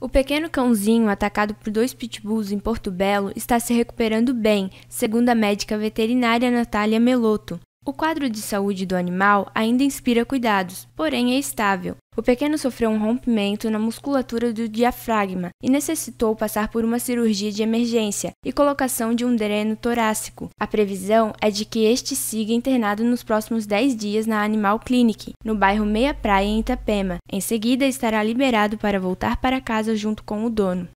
O pequeno cãozinho, atacado por dois pitbulls em Porto Belo, está se recuperando bem, segundo a médica veterinária Natália Meloto. O quadro de saúde do animal ainda inspira cuidados, porém é estável. O pequeno sofreu um rompimento na musculatura do diafragma e necessitou passar por uma cirurgia de emergência e colocação de um dreno torácico. A previsão é de que este siga internado nos próximos 10 dias na Animal Clinic, no bairro Meia Praia, em Itapema. Em seguida, estará liberado para voltar para casa junto com o dono.